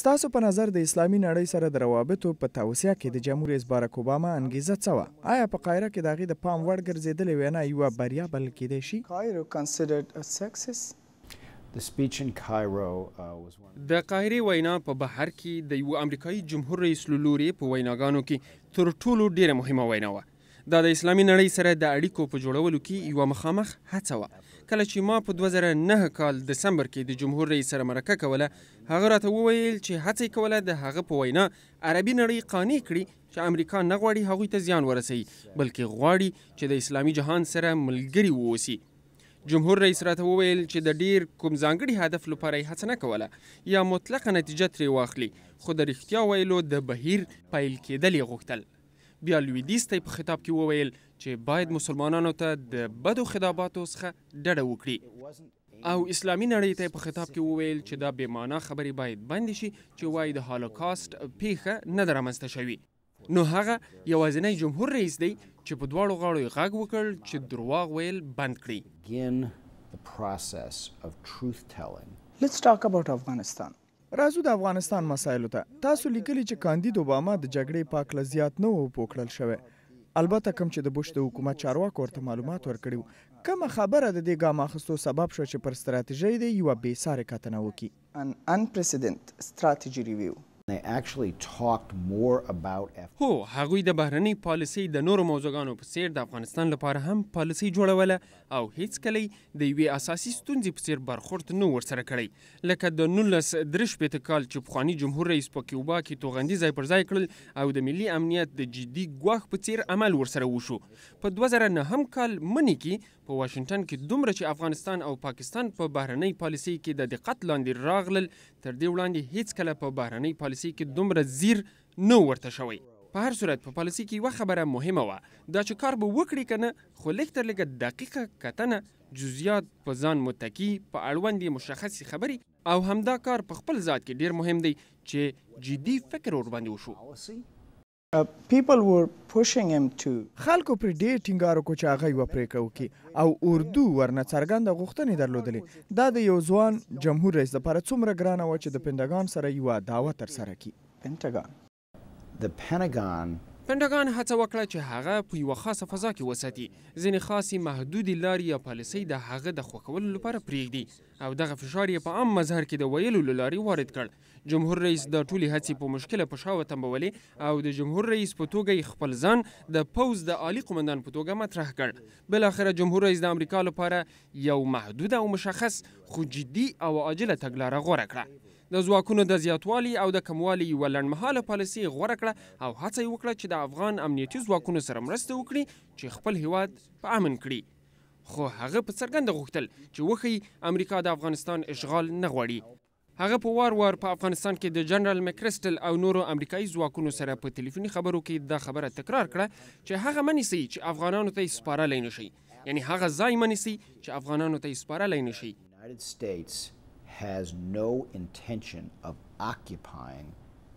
ستاسو په نظر د اسلامي نړۍ سره د روابطو په توسعه کې د جمهور رئیس بارک اوباما انګیزه څه وه آیا په قاهره کې د هغې د پام وړ ګرځېدلې وینا یوه بریا بلل کېدای شي uh, د قاهرې وینا په بهر کې د یوه امریکایي جمهور رئیس له لورې په ویناګانو کې تر ټولو ډیره مهمه وینا وه دا د اسلامي نړۍ سره د اړیکو په جوړولو کې یو مخامخ هڅه وه کله چې ما په 2009 کال دسمبر کې د جمهور رئیس سره مرکه کوله هغه راته وویل چې هڅه کوله د هغه په وینا عربي نړۍ قانع کړي چې امریکا نه غواړي هغوی ته زیان ورسوي بلکې غواړي چې د اسلامي جهان سره ملګري واوسي جمهور رئیس راته وویل چې د ډیر کوم ځانګړي هدف لپاره یې هڅه نه کوله یا مطلقه نتیجه ترې واخلي خو د رښتیا ویلو د بهیر پیل کېدل یې غوښتل بیا لویدیز ته په خطاب کې وویل چې باید مسلمانانو ته د بدو خطاباتو څخه ډډه وکړي او اسلامي نړۍ ته په خطاب کې وویل چې دا بې معنا خبرې باید بند شي چې وایي د هالوکاست پیښه نه درامسته شوي نو هغه یوازینی جمهور رئیس دی چې په دواړو غاړو یې غږ وکړ چې درواغ ویل بند کړي Let's talk about Afghanistan. راځو د افغانستان مسایلو ته تا. تاسو لیکلی چې کاندید اوباما د جګړې پاک لزیات نه وو پوکړل شوی البته کم چې د بوش د حکومت چارواکو ورته معلومات ورکړیو کوم خبره د دې ګام اخستو سبب شو چې پر ستراتیژۍ د یو بې ساري کتنه وکي ان ان پریسیډنت ستراتیژي ریویو هو هغوی د بهرنۍ پالیسۍ د نورو موضوعګانو په څیر د افغانستان لپاره هم پالیسۍ جوړوله او هیڅ کلی د یوې اساسي ستونزې په څیر برخورد نه ورسره کړی لکه د نولس درې شپېته کال چې پخواني جمهور رئیس په کیوبا کې توغندي ځای پر ځای کړل او د ملي امنیت د جدي ګواښ په څیر عمل ورسره وشو په دوه زره نهم کال منی کې په واشنګټن کې دومره چې افغانستان او پاکستان په پا بهرنۍ پالیسۍ کې د دقت لاندې راغلل تر دې وړاندې هیڅ کله په بهرنۍ پالیسۍ پالیسي کې دومره زیر نه ورته شوی په هر صورت په پالیسي کې یوه خبره مهمه وه دا چې کار به وکړي که نه خو لږ تر لږه دقیقه کتنه جزئیات په ځان متکي په اړوندې مشخصې خبرې او همدا کار په خپل ذات کې ډیر مهم دی چې جدي فکر ورباندې وشو Uh, خلکو پر ډېر ټینګار وکړ چې هغه یو پریکړه وکړي او اردو ورنه څرګنده غوښتنې درلودلې دا د یو ځوان جمهور رئیس لپاره څومره ګرانه و چې د پینټاګان سره یو دعوه ترسره کړي پینټاګان د پینټاګان پنټاګان هڅه وکړه چې هغه په یو خاصه فضا کې وساتي ځینې خاصې محدودې لارې یا پالیسۍ د هغه د خوښولو لپاره پرېږدي او دغه فشار یې په عام مظهر کې د ویلو له لارې وارد کړ جمهور رئیس د ټولې هڅې په مشکله په شا وتمبولې او د جمهور رئیس په توګه خپل ځان د پوز د عالی قومندان په توګه مطرح کړ بل اخر جمهور رئیس د امریکا لپاره یو محدود او مشخص خو جدي او عاجله تګلاره غوره کړه د ځواکونو د زیاتوالي او د کموالي یوه لنډمهاله پالیسي غوره کړه او هڅه یې وکړه چې د افغان امنیتي ځواکونو سره مرسته وکړي چې خپل هیواد په امن کړي خو هغه په څرګنده غوښتل چې وښیي امریکا د افغانستان اشغال نه غواړي هغه په وار وار په افغانستان کې د جنرال مکرستل او نورو امریکایي ځواکونو سره په ټلیفوني خبرو کې دا خبره تکرار کړه چې هغه منسي چې افغانانو ته سپارلای نشي یعنی هغه ځای منسي چې افغانانو ته سپارلای نشي has no intention of occupying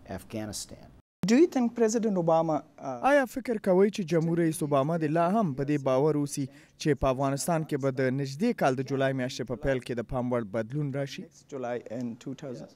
Afghanistan. Do you think President Obama uh, آیا فکر کوئ چې جمهور رئیس اوباما د لا هم په دې باور اوسي چې په افغانستان کې به د نږدې کال د جولای میاشتې په پیل کې د پام وړ بدلون راشي؟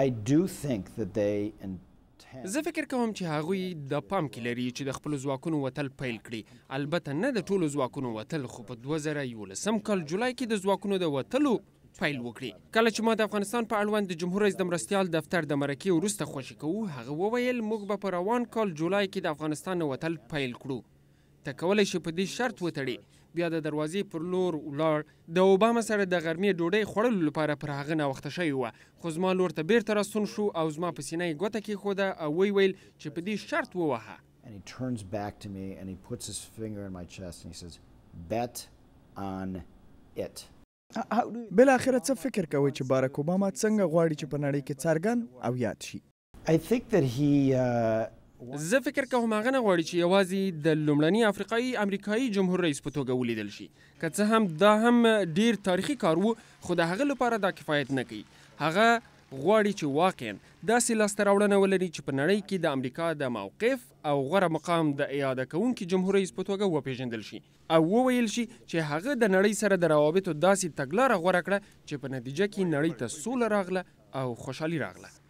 I do think that they زه فکر کوم چې هغوی د پام کې لري چې د خپل ځواکونو وتل پیل کړي البته نه د ټولو ځواکونو وتل خو په 2011 کال جولای کې د ځواکونو د وتلو پیل وکړي کله چې ما د افغانستان په اړوند د جمهور رئیس د مرستیال دفتر د مرکې وروسته خوشی کوو هغه وویل موږ به په روان کال جولای کې د افغانستان وتل پیل کړو ته کولی شي په دې شرط وتړي بیا د دروازې پر لور ولاړ د اوباما سره د غرمې ډوډۍ خوړلو لپاره پر هغه ناوخته شوې وه خو زما لور ته بیرته راستون شو او زما په سینه یې ګوته کېښوده او وی ویل چې په دې شرط ووهه and he turns back to me and he puts his finger in my chest and he says, Bet on it. بل اخر څه فکر کوي چې بارک اوباما څنګه غواړي چې په نړۍ کې څرګند او یاد شي uh, زه فکر کوم هغه نه غواړي چې یوازې د لومړني افریقایي امریکایي جمهور رئیس په توګه ولیدل شي که څه هم دا هم ډیر تاریخي کار وو خو د هغه لپاره دا کفایت نه کوي هغه غواړي چې واقعا داسې لاسته راوړنه ولري چې په نړۍ کې د امریکا د موقف او غوره مقام د اعاده کوونکي جمهور رئیس په توګه وپیژندل شي او وویل شي چې هغه د نړۍ سره د روابطو داسې تګلاره غوره کړه چې په نتیجه کې نړۍ ته سوله راغله او خوشحالي راغله